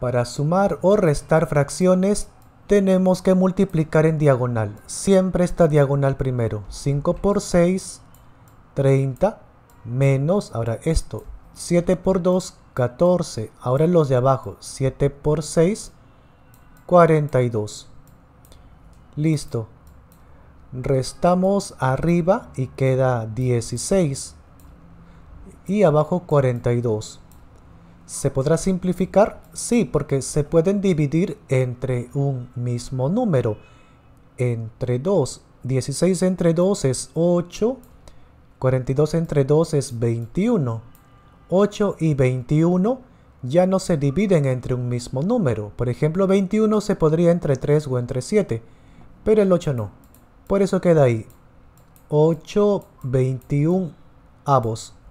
Para sumar o restar fracciones tenemos que multiplicar en diagonal. Siempre esta diagonal primero. 5 por 6, 30, menos, ahora esto, 7 por 2, 14. Ahora los de abajo, 7 por 6, 42. Listo. Restamos arriba y queda 16. Y abajo 42. ¿Se podrá simplificar? Sí, porque se pueden dividir entre un mismo número. Entre 2. 16 entre 2 es 8. 42 entre 2 es 21. 8 y 21 ya no se dividen entre un mismo número. Por ejemplo, 21 se podría entre 3 o entre 7, pero el 8 no. Por eso queda ahí. 8, 21 avos.